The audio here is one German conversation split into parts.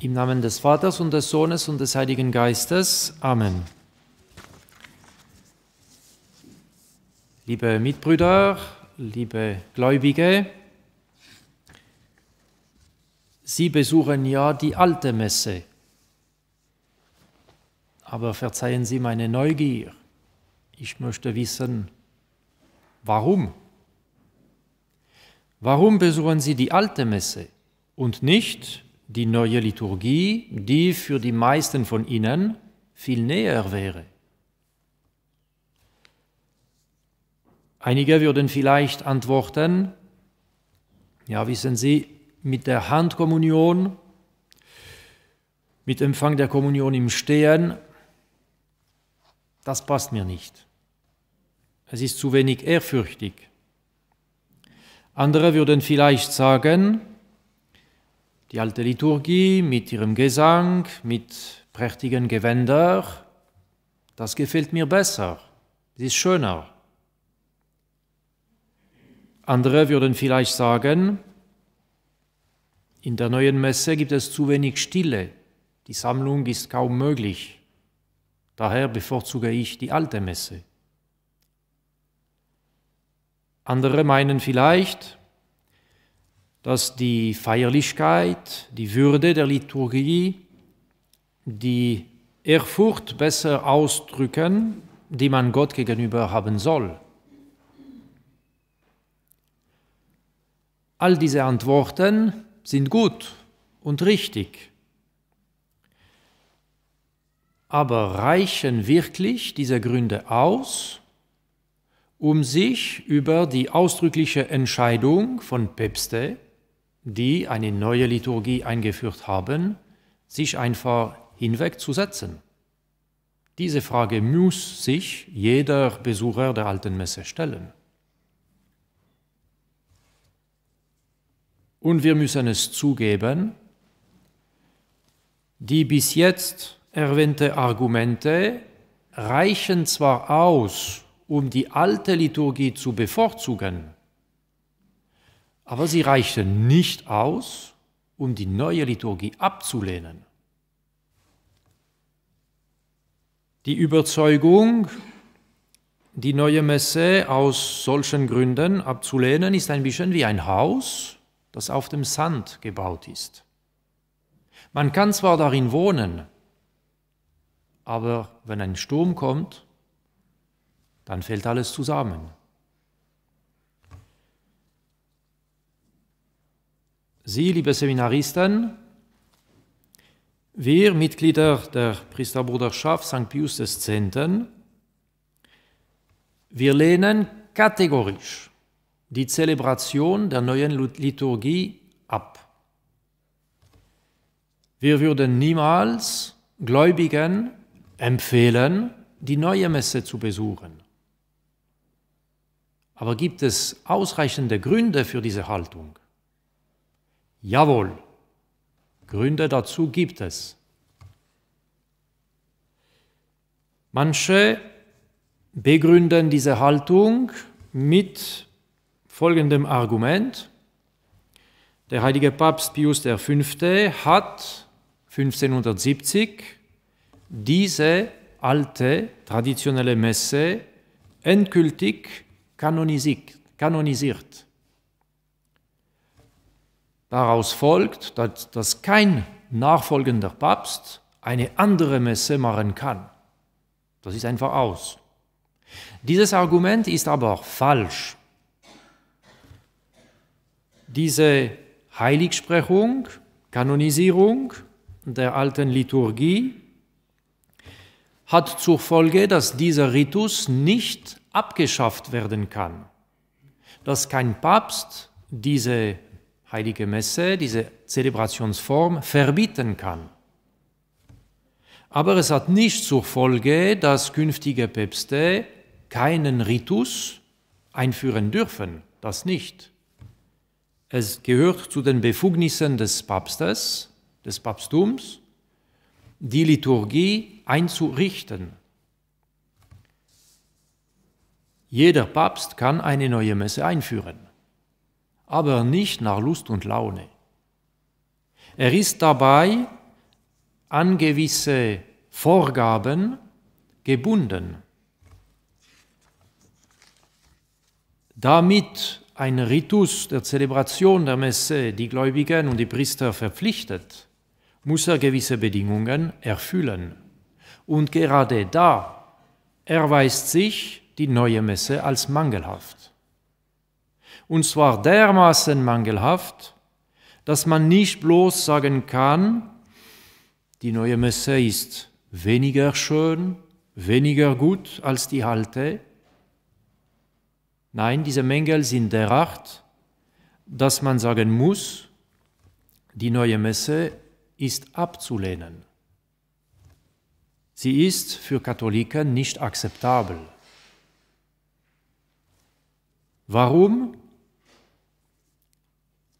Im Namen des Vaters und des Sohnes und des Heiligen Geistes. Amen. Liebe Mitbrüder, liebe Gläubige, Sie besuchen ja die alte Messe. Aber verzeihen Sie meine Neugier. Ich möchte wissen, warum? Warum besuchen Sie die alte Messe und nicht die die neue Liturgie, die für die meisten von ihnen viel näher wäre. Einige würden vielleicht antworten, ja, wissen Sie, mit der Handkommunion, mit Empfang der Kommunion im Stehen, das passt mir nicht. Es ist zu wenig ehrfürchtig. Andere würden vielleicht sagen, die alte Liturgie mit ihrem Gesang, mit prächtigen Gewändern, das gefällt mir besser, es ist schöner. Andere würden vielleicht sagen, in der neuen Messe gibt es zu wenig Stille, die Sammlung ist kaum möglich, daher bevorzuge ich die alte Messe. Andere meinen vielleicht, dass die Feierlichkeit, die Würde der Liturgie, die Ehrfurcht besser ausdrücken, die man Gott gegenüber haben soll. All diese Antworten sind gut und richtig. Aber reichen wirklich diese Gründe aus, um sich über die ausdrückliche Entscheidung von Päpste die eine neue Liturgie eingeführt haben, sich einfach hinwegzusetzen. Diese Frage muss sich jeder Besucher der alten Messe stellen. Und wir müssen es zugeben, die bis jetzt erwähnte Argumente reichen zwar aus, um die alte Liturgie zu bevorzugen, aber sie reichten nicht aus, um die neue Liturgie abzulehnen. Die Überzeugung, die neue Messe aus solchen Gründen abzulehnen, ist ein bisschen wie ein Haus, das auf dem Sand gebaut ist. Man kann zwar darin wohnen, aber wenn ein Sturm kommt, dann fällt alles zusammen. Sie, liebe Seminaristen, wir Mitglieder der Priesterbruderschaft St. Pius X. Wir lehnen kategorisch die Zelebration der neuen Liturgie ab. Wir würden niemals Gläubigen empfehlen, die neue Messe zu besuchen. Aber gibt es ausreichende Gründe für diese Haltung? Jawohl, Gründe dazu gibt es. Manche begründen diese Haltung mit folgendem Argument. Der heilige Papst Pius V. hat 1570 diese alte traditionelle Messe endgültig kanonisiert. Daraus folgt, dass, dass kein nachfolgender Papst eine andere Messe machen kann. Das ist einfach aus. Dieses Argument ist aber falsch. Diese Heiligsprechung, Kanonisierung der alten Liturgie hat zur Folge, dass dieser Ritus nicht abgeschafft werden kann, dass kein Papst diese heilige Messe, diese Zelebrationsform, verbieten kann. Aber es hat nicht zur Folge, dass künftige Päpste keinen Ritus einführen dürfen. Das nicht. Es gehört zu den Befugnissen des Papstes, des Papsttums, die Liturgie einzurichten. Jeder Papst kann eine neue Messe einführen aber nicht nach Lust und Laune. Er ist dabei an gewisse Vorgaben gebunden. Damit ein Ritus der Zelebration der Messe die Gläubigen und die Priester verpflichtet, muss er gewisse Bedingungen erfüllen. Und gerade da erweist sich die neue Messe als mangelhaft und zwar dermaßen mangelhaft, dass man nicht bloß sagen kann, die neue Messe ist weniger schön, weniger gut als die alte. Nein, diese Mängel sind derart, dass man sagen muss, die neue Messe ist abzulehnen. Sie ist für Katholiken nicht akzeptabel. Warum?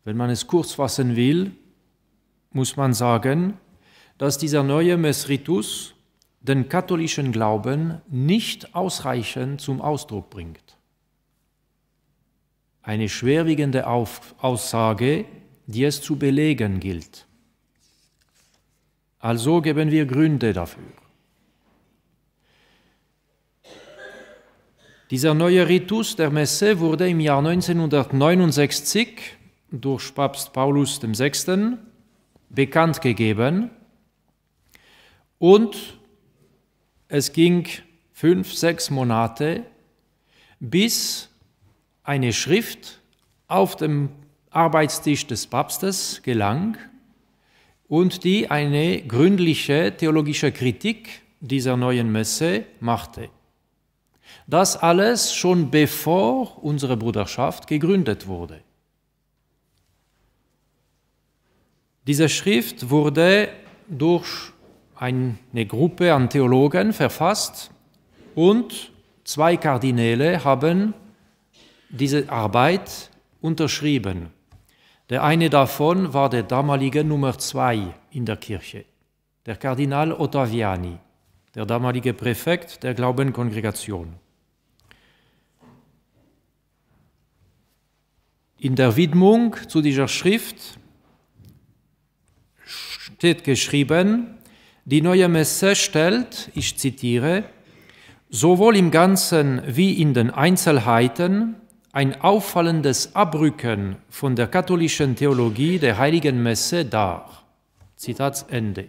Wenn man es kurz fassen will, muss man sagen, dass dieser neue Messritus den katholischen Glauben nicht ausreichend zum Ausdruck bringt. Eine schwerwiegende Aussage, die es zu belegen gilt. Also geben wir Gründe dafür. Dieser neue Ritus der Messe wurde im Jahr 1969 durch Papst Paulus VI. bekannt gegeben und es ging fünf, sechs Monate, bis eine Schrift auf dem Arbeitstisch des Papstes gelang und die eine gründliche theologische Kritik dieser neuen Messe machte. Das alles schon bevor unsere Bruderschaft gegründet wurde. Diese Schrift wurde durch eine Gruppe an Theologen verfasst und zwei Kardinäle haben diese Arbeit unterschrieben. Der eine davon war der damalige Nummer zwei in der Kirche, der Kardinal Ottaviani, der damalige Präfekt der Glaubenkongregation. In der Widmung zu dieser Schrift steht geschrieben, die neue Messe stellt, ich zitiere, sowohl im Ganzen wie in den Einzelheiten ein auffallendes Abrücken von der katholischen Theologie der heiligen Messe dar. Zitat Ende.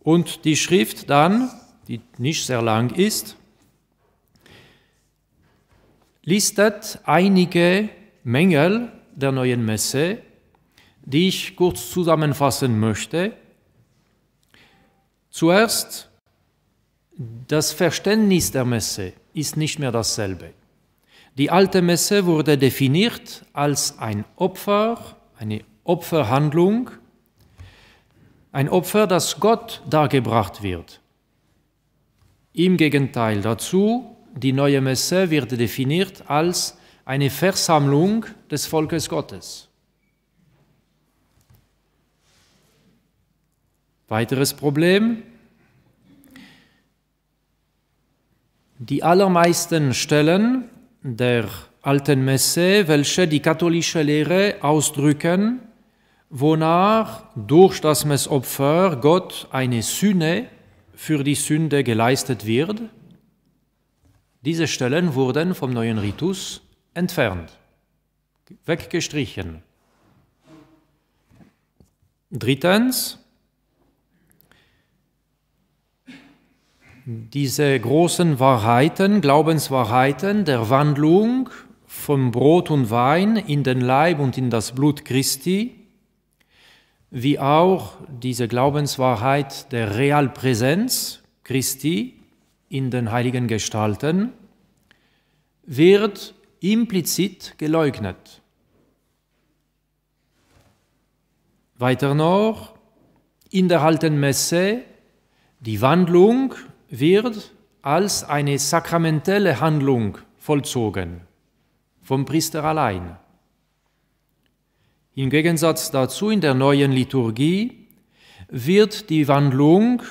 Und die Schrift dann, die nicht sehr lang ist, listet einige Mängel der neuen Messe, die ich kurz zusammenfassen möchte. Zuerst, das Verständnis der Messe ist nicht mehr dasselbe. Die alte Messe wurde definiert als ein Opfer, eine Opferhandlung, ein Opfer, das Gott dargebracht wird. Im Gegenteil dazu, die neue Messe wird definiert als eine Versammlung des Volkes Gottes. Weiteres Problem. Die allermeisten Stellen der alten Messe, welche die katholische Lehre ausdrücken, wonach durch das Messopfer Gott eine Sühne für die Sünde geleistet wird, diese Stellen wurden vom neuen Ritus entfernt, weggestrichen. Drittens, diese großen Wahrheiten, Glaubenswahrheiten der Wandlung vom Brot und Wein in den Leib und in das Blut Christi, wie auch diese Glaubenswahrheit der Realpräsenz Christi in den heiligen Gestalten, wird implizit geleugnet. Weiter noch, in der alten Messe, die Wandlung wird als eine sakramentelle Handlung vollzogen, vom Priester allein. Im Gegensatz dazu in der neuen Liturgie wird die Wandlung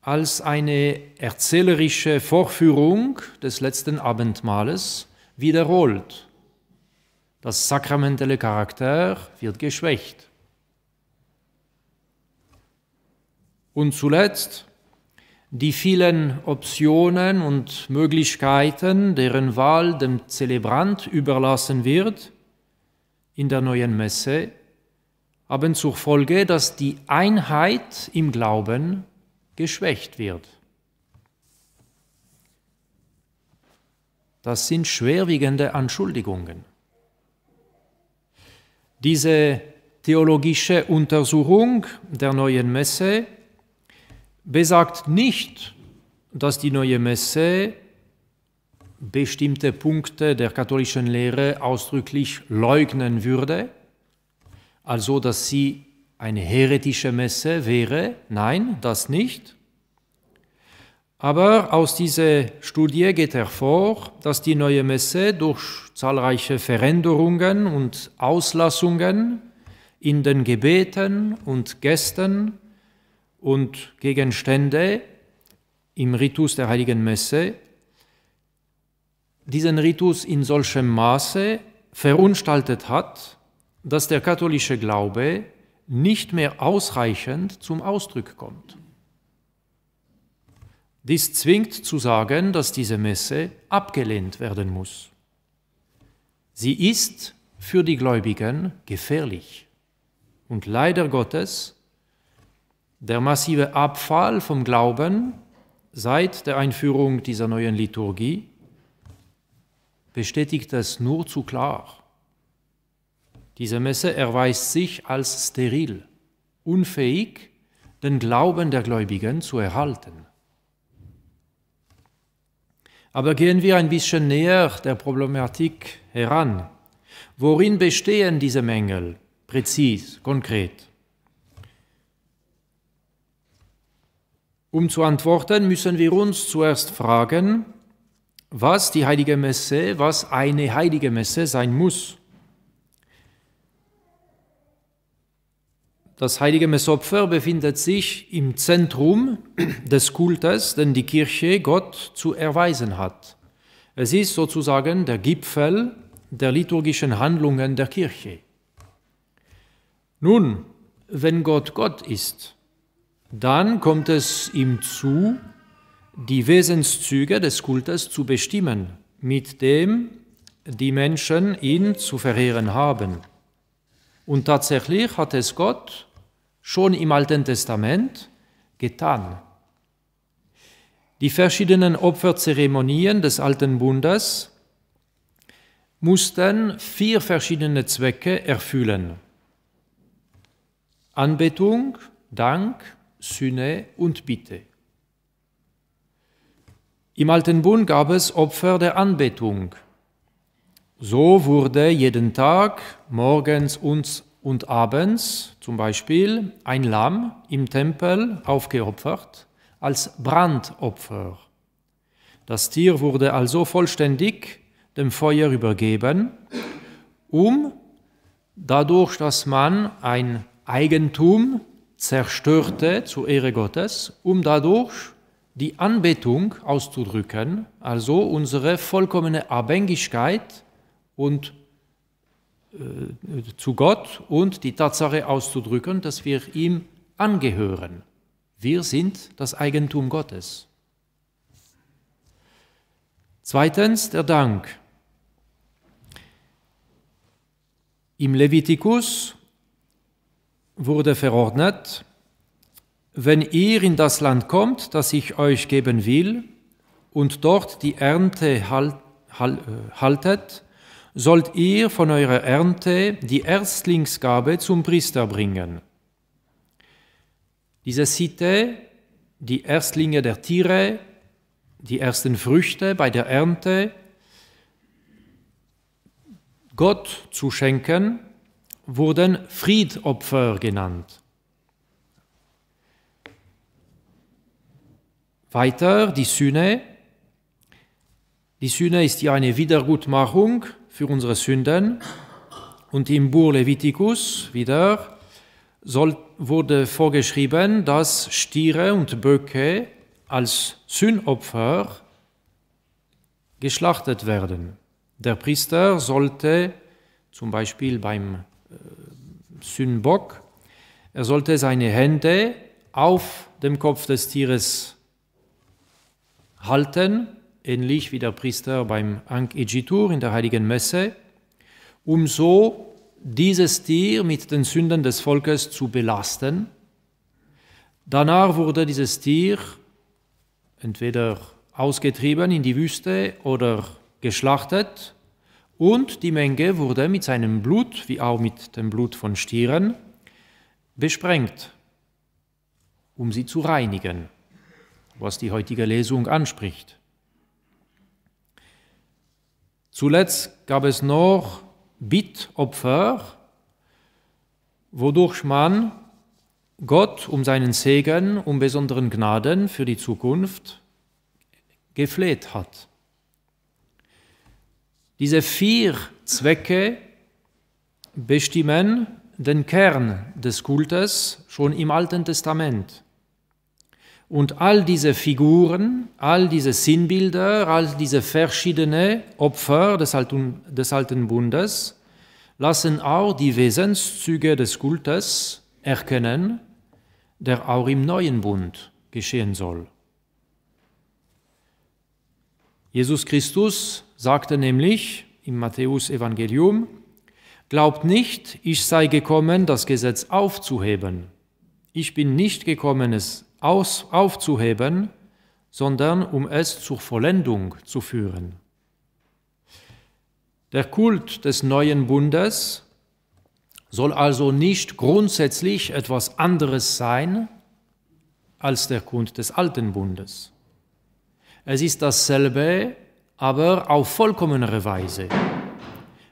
als eine erzählerische Vorführung des letzten Abendmahles wiederholt. Das sakramentelle Charakter wird geschwächt. Und zuletzt die vielen Optionen und Möglichkeiten, deren Wahl dem Zelebrant überlassen wird in der neuen Messe, haben zur Folge, dass die Einheit im Glauben geschwächt wird. Das sind schwerwiegende Anschuldigungen. Diese theologische Untersuchung der neuen Messe besagt nicht, dass die neue Messe bestimmte Punkte der katholischen Lehre ausdrücklich leugnen würde, also dass sie eine heretische Messe wäre. Nein, das nicht. Aber aus dieser Studie geht hervor, dass die neue Messe durch zahlreiche Veränderungen und Auslassungen in den Gebeten und Gästen und Gegenstände im Ritus der heiligen Messe, diesen Ritus in solchem Maße verunstaltet hat, dass der katholische Glaube nicht mehr ausreichend zum Ausdruck kommt. Dies zwingt zu sagen, dass diese Messe abgelehnt werden muss. Sie ist für die Gläubigen gefährlich. Und leider Gottes der massive Abfall vom Glauben seit der Einführung dieser neuen Liturgie bestätigt das nur zu klar. Diese Messe erweist sich als steril, unfähig, den Glauben der Gläubigen zu erhalten. Aber gehen wir ein bisschen näher der Problematik heran. Worin bestehen diese Mängel präzis, konkret? Um zu antworten, müssen wir uns zuerst fragen, was die heilige Messe, was eine heilige Messe sein muss. Das heilige Messopfer befindet sich im Zentrum des Kultes, den die Kirche Gott zu erweisen hat. Es ist sozusagen der Gipfel der liturgischen Handlungen der Kirche. Nun, wenn Gott Gott ist, dann kommt es ihm zu, die Wesenszüge des Kultes zu bestimmen, mit dem die Menschen ihn zu verehren haben. Und tatsächlich hat es Gott schon im Alten Testament getan. Die verschiedenen Opferzeremonien des Alten Bundes mussten vier verschiedene Zwecke erfüllen. Anbetung, Dank, Sühne und Bitte. Im alten Bund gab es Opfer der Anbetung. So wurde jeden Tag, morgens und, und abends zum Beispiel, ein Lamm im Tempel aufgeopfert als Brandopfer. Das Tier wurde also vollständig dem Feuer übergeben, um dadurch, dass man ein Eigentum zerstörte zur Ehre Gottes, um dadurch die Anbetung auszudrücken, also unsere vollkommene Abhängigkeit und, äh, zu Gott und die Tatsache auszudrücken, dass wir ihm angehören. Wir sind das Eigentum Gottes. Zweitens der Dank. Im Levitikus wurde verordnet, wenn ihr in das Land kommt, das ich euch geben will, und dort die Ernte halt, halt, haltet, sollt ihr von eurer Ernte die Erstlingsgabe zum Priester bringen. Diese Sitte, die Erstlinge der Tiere, die ersten Früchte bei der Ernte, Gott zu schenken, wurden Friedopfer genannt. Weiter die Sühne. Die Sühne ist ja eine Wiedergutmachung für unsere Sünden. Und im Bur Leviticus wieder soll, wurde vorgeschrieben, dass Stiere und Böcke als Sühnopfer geschlachtet werden. Der Priester sollte zum Beispiel beim Sündbock. er sollte seine Hände auf dem Kopf des Tieres halten, ähnlich wie der Priester beim Ankh Igitur in der Heiligen Messe, um so dieses Tier mit den Sünden des Volkes zu belasten. Danach wurde dieses Tier entweder ausgetrieben in die Wüste oder geschlachtet und die Menge wurde mit seinem Blut, wie auch mit dem Blut von Stieren, besprengt, um sie zu reinigen, was die heutige Lesung anspricht. Zuletzt gab es noch Bittopfer, wodurch man Gott um seinen Segen, um besonderen Gnaden für die Zukunft gefleht hat. Diese vier Zwecke bestimmen den Kern des Kultes schon im Alten Testament. Und all diese Figuren, all diese Sinnbilder, all diese verschiedenen Opfer des Alten, Bundes lassen auch die Wesenszüge des Kultes erkennen, der auch im neuen Bund geschehen soll. Jesus Christus sagte nämlich im Matthäus-Evangelium, Glaubt nicht, ich sei gekommen, das Gesetz aufzuheben. Ich bin nicht gekommen, es aus, aufzuheben, sondern um es zur Vollendung zu führen. Der Kult des neuen Bundes soll also nicht grundsätzlich etwas anderes sein als der Kult des alten Bundes. Es ist dasselbe, aber auf vollkommenere Weise.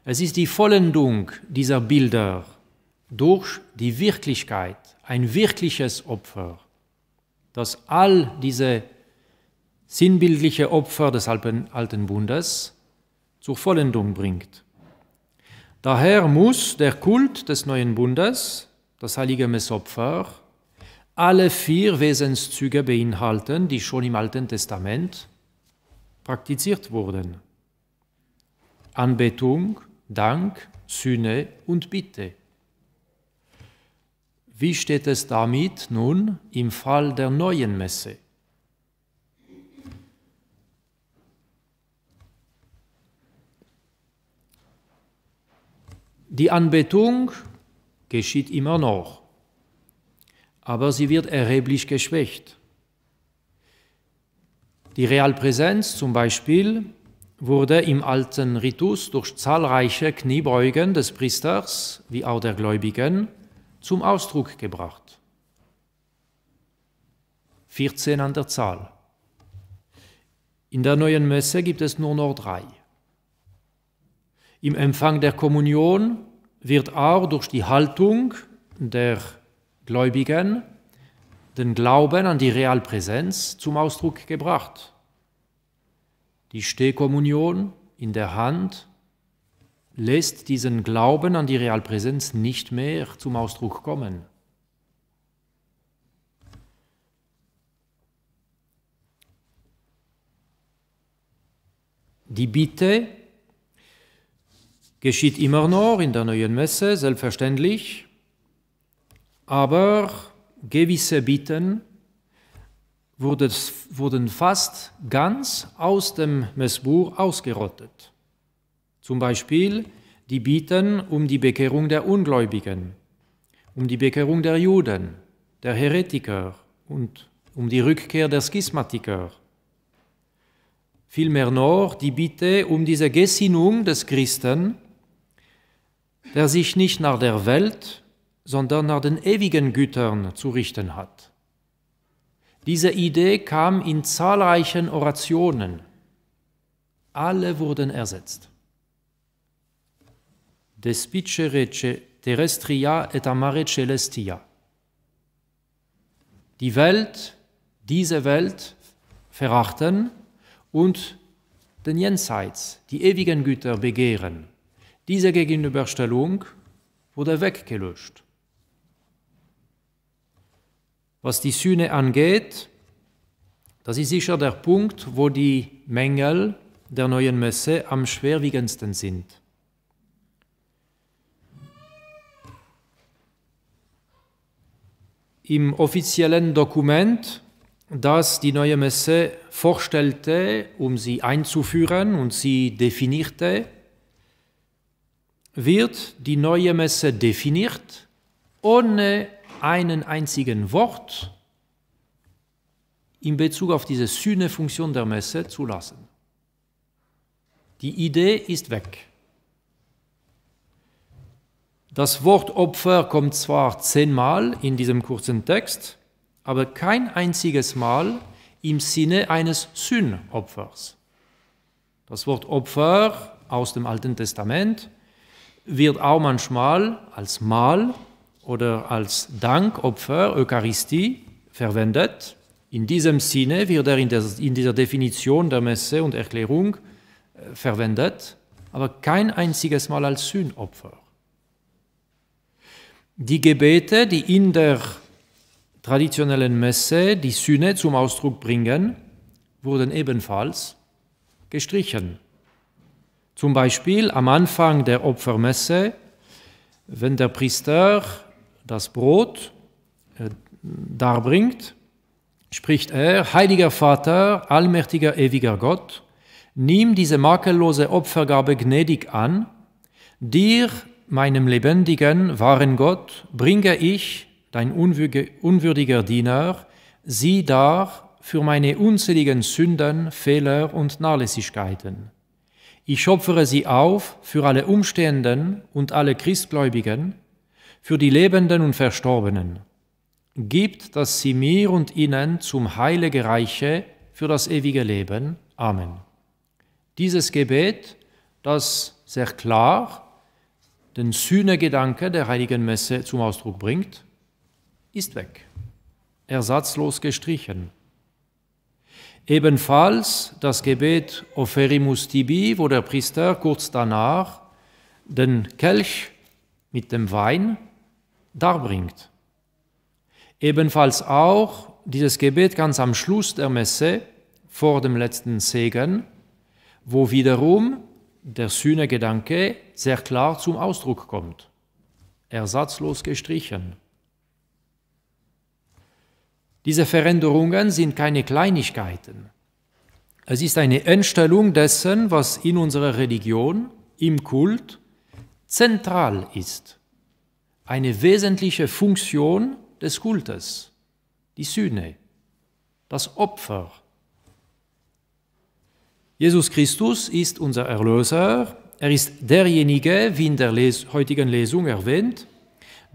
Es ist die Vollendung dieser Bilder durch die Wirklichkeit, ein wirkliches Opfer, das all diese sinnbildliche Opfer des Alten Bundes zur Vollendung bringt. Daher muss der Kult des neuen Bundes, das heilige Messopfer, alle vier Wesenszüge beinhalten, die schon im Alten Testament praktiziert wurden. Anbetung, Dank, Sühne und Bitte. Wie steht es damit nun im Fall der neuen Messe? Die Anbetung geschieht immer noch, aber sie wird erheblich geschwächt. Die Realpräsenz zum Beispiel wurde im alten Ritus durch zahlreiche Kniebeugen des Priesters wie auch der Gläubigen zum Ausdruck gebracht. 14 an der Zahl. In der neuen Messe gibt es nur noch drei. Im Empfang der Kommunion wird auch durch die Haltung der Gläubigen den Glauben an die Realpräsenz zum Ausdruck gebracht. Die Stehkommunion in der Hand lässt diesen Glauben an die Realpräsenz nicht mehr zum Ausdruck kommen. Die Bitte geschieht immer noch in der neuen Messe, selbstverständlich, aber gewisse Bitten wurden fast ganz aus dem Messbuch ausgerottet. Zum Beispiel die Bitten um die Bekehrung der Ungläubigen, um die Bekehrung der Juden, der Heretiker und um die Rückkehr der Schismatiker. Vielmehr noch die Bitte um diese Gesinnung des Christen, der sich nicht nach der Welt, sondern nach den ewigen Gütern zu richten hat. Diese Idee kam in zahlreichen Orationen. Alle wurden ersetzt. Despicerece terrestria et amare celestia. Die Welt, diese Welt verachten und den Jenseits, die ewigen Güter begehren. Diese Gegenüberstellung wurde weggelöscht. Was die Sühne angeht, das ist sicher der Punkt, wo die Mängel der neuen Messe am schwerwiegendsten sind. Im offiziellen Dokument, das die neue Messe vorstellte, um sie einzuführen und sie definierte, wird die neue Messe definiert, ohne einen einzigen Wort in Bezug auf diese Sühnefunktion der Messe zu lassen. Die Idee ist weg. Das Wort Opfer kommt zwar zehnmal in diesem kurzen Text, aber kein einziges Mal im Sinne eines Sühnopfers. Das Wort Opfer aus dem Alten Testament wird auch manchmal als Mal oder als Dankopfer, Eucharistie, verwendet. In diesem Sinne wird er in, der, in dieser Definition der Messe und Erklärung äh, verwendet, aber kein einziges Mal als Sühnopfer. Die Gebete, die in der traditionellen Messe die Sühne zum Ausdruck bringen, wurden ebenfalls gestrichen. Zum Beispiel am Anfang der Opfermesse, wenn der Priester das Brot äh, darbringt, spricht er, Heiliger Vater, allmächtiger, ewiger Gott, nimm diese makellose Opfergabe gnädig an, dir, meinem lebendigen, wahren Gott, bringe ich, dein unwürdiger Diener, sie dar für meine unzähligen Sünden, Fehler und Nachlässigkeiten. Ich opfere sie auf für alle Umstehenden und alle Christgläubigen, für die Lebenden und Verstorbenen. Gibt, dass sie mir und ihnen zum Heile reiche für das ewige Leben. Amen. Dieses Gebet, das sehr klar den Sühnegedanke der heiligen Messe zum Ausdruck bringt, ist weg, ersatzlos gestrichen. Ebenfalls das Gebet Offerimus Tibi, wo der Priester kurz danach den Kelch mit dem Wein darbringt. Ebenfalls auch dieses Gebet ganz am Schluss der Messe vor dem letzten Segen, wo wiederum der Sühnegedanke sehr klar zum Ausdruck kommt, ersatzlos gestrichen. Diese Veränderungen sind keine Kleinigkeiten. Es ist eine Entstellung dessen, was in unserer Religion, im Kult, zentral ist eine wesentliche Funktion des Kultes, die Sühne, das Opfer. Jesus Christus ist unser Erlöser, er ist derjenige, wie in der Les heutigen Lesung erwähnt,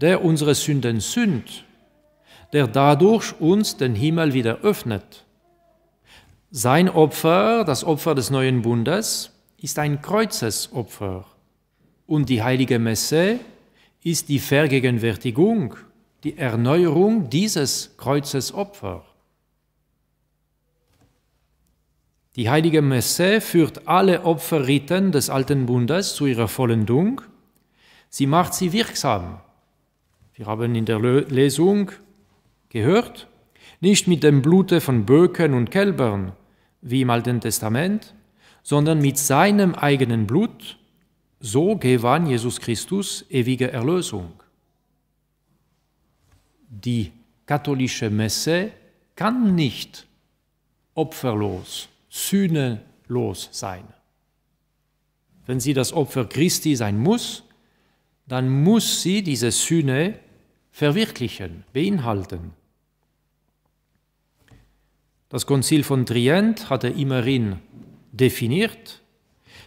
der unsere Sünden sündt, der dadurch uns den Himmel wieder öffnet. Sein Opfer, das Opfer des neuen Bundes, ist ein Kreuzesopfer und die heilige Messe ist die Vergegenwärtigung, die Erneuerung dieses Kreuzesopfer. Die heilige Messe führt alle Opferriten des Alten Bundes zu ihrer Vollendung. Sie macht sie wirksam. Wir haben in der Lesung gehört, nicht mit dem Blute von Böken und Kälbern, wie im Alten Testament, sondern mit seinem eigenen Blut, so gewann Jesus Christus ewige Erlösung. Die katholische Messe kann nicht opferlos, sühnelos sein. Wenn sie das Opfer Christi sein muss, dann muss sie diese Sühne verwirklichen, beinhalten. Das Konzil von Trient hatte immerhin definiert,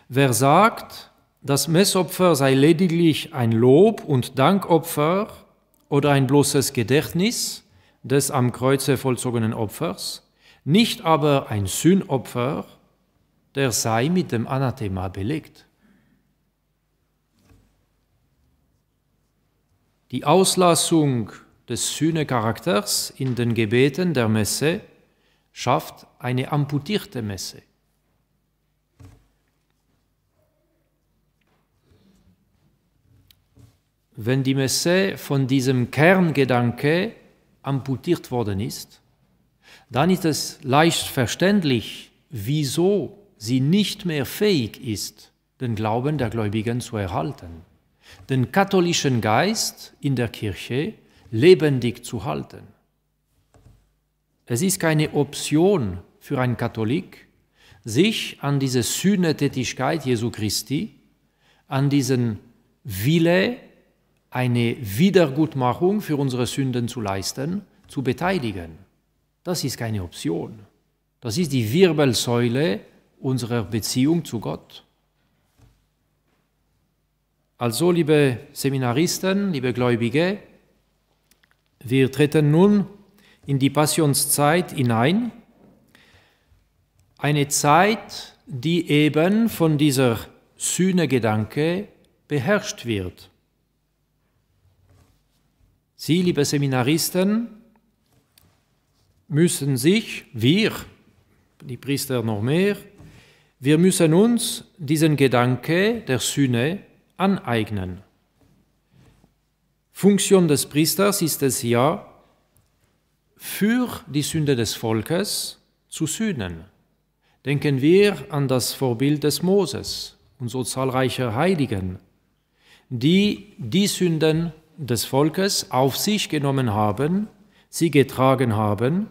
wer sagt, das Messopfer sei lediglich ein Lob- und Dankopfer oder ein bloßes Gedächtnis des am Kreuze vollzogenen Opfers, nicht aber ein Sühnopfer, der sei mit dem Anathema belegt. Die Auslassung des Sühnecharakters in den Gebeten der Messe schafft eine amputierte Messe. wenn die Messe von diesem Kerngedanke amputiert worden ist, dann ist es leicht verständlich, wieso sie nicht mehr fähig ist, den Glauben der Gläubigen zu erhalten, den katholischen Geist in der Kirche lebendig zu halten. Es ist keine Option für einen Katholik, sich an diese Sühnetätigkeit Jesu Christi, an diesen Wille eine Wiedergutmachung für unsere Sünden zu leisten, zu beteiligen. Das ist keine Option. Das ist die Wirbelsäule unserer Beziehung zu Gott. Also, liebe Seminaristen, liebe Gläubige, wir treten nun in die Passionszeit hinein, eine Zeit, die eben von dieser Sühnegedanke beherrscht wird. Sie, liebe Seminaristen, müssen sich, wir, die Priester noch mehr, wir müssen uns diesen Gedanke der Sühne aneignen. Funktion des Priesters ist es ja, für die Sünde des Volkes zu sühnen. Denken wir an das Vorbild des Moses und so zahlreicher Heiligen, die die Sünden des Volkes auf sich genommen haben, sie getragen haben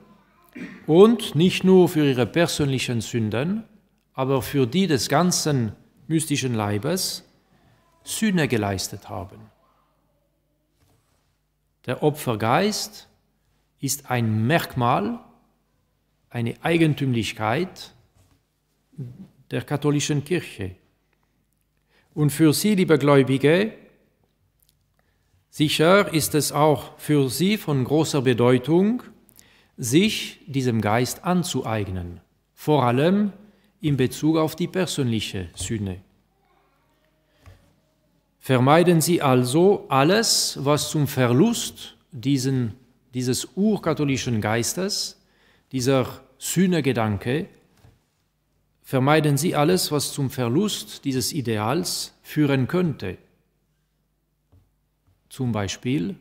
und nicht nur für ihre persönlichen Sünden, aber für die des ganzen mystischen Leibes Sühne geleistet haben. Der Opfergeist ist ein Merkmal, eine Eigentümlichkeit der katholischen Kirche. Und für Sie, liebe Gläubige, Sicher ist es auch für sie von großer Bedeutung, sich diesem Geist anzueignen, vor allem in Bezug auf die persönliche Sünde. Vermeiden Sie also alles, was zum Verlust diesen, dieses urkatholischen Geistes, dieser Sühnegedanke, vermeiden Sie alles, was zum Verlust dieses Ideals führen könnte. Zum Beispiel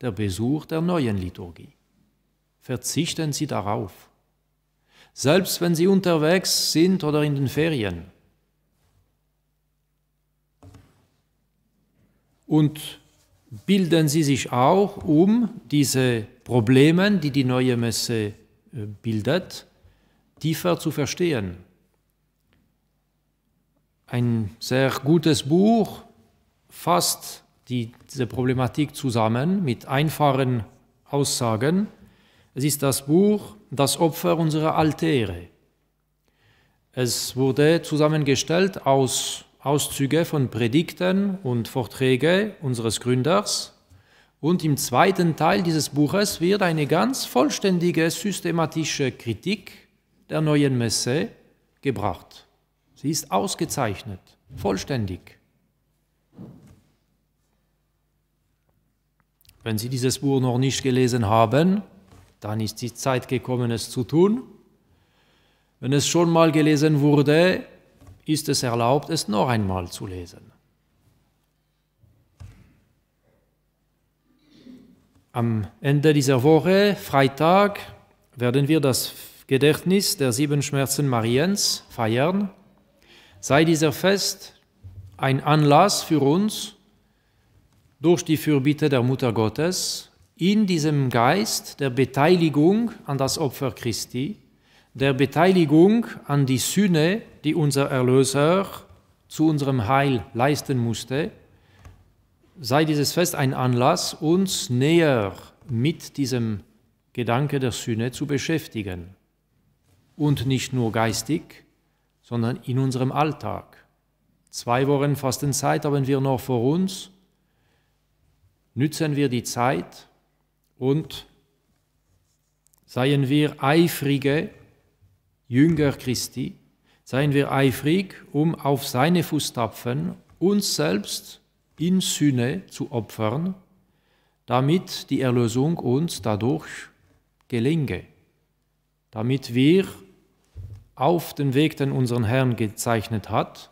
der Besuch der neuen Liturgie. Verzichten Sie darauf. Selbst wenn Sie unterwegs sind oder in den Ferien. Und bilden Sie sich auch, um diese Probleme, die die neue Messe äh, bildet, tiefer zu verstehen. Ein sehr gutes Buch fasst die, diese Problematik zusammen mit einfachen Aussagen. Es ist das Buch Das Opfer unserer Altäre. Es wurde zusammengestellt aus Auszügen von Predigten und Vorträgen unseres Gründers. Und im zweiten Teil dieses Buches wird eine ganz vollständige systematische Kritik der neuen Messe gebracht. Sie ist ausgezeichnet, vollständig. Wenn Sie dieses Buch noch nicht gelesen haben, dann ist die Zeit gekommen, es zu tun. Wenn es schon mal gelesen wurde, ist es erlaubt, es noch einmal zu lesen. Am Ende dieser Woche, Freitag, werden wir das Gedächtnis der sieben Schmerzen Mariens feiern. Sei dieser Fest ein Anlass für uns, durch die Fürbitte der Mutter Gottes in diesem Geist der Beteiligung an das Opfer Christi, der Beteiligung an die Sühne, die unser Erlöser zu unserem Heil leisten musste, sei dieses Fest ein Anlass, uns näher mit diesem Gedanke der Sühne zu beschäftigen. Und nicht nur geistig, sondern in unserem Alltag. Zwei Wochen Fastenzeit haben wir noch vor uns nützen wir die Zeit und seien wir eifrige Jünger Christi, seien wir eifrig, um auf seine Fußtapfen uns selbst in Sühne zu opfern, damit die Erlösung uns dadurch gelinge, damit wir auf den Weg, den unseren Herrn gezeichnet hat,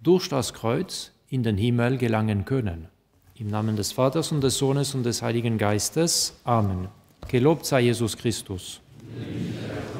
durch das Kreuz in den Himmel gelangen können. Im Namen des Vaters und des Sohnes und des Heiligen Geistes. Amen. Gelobt sei Jesus Christus. Amen.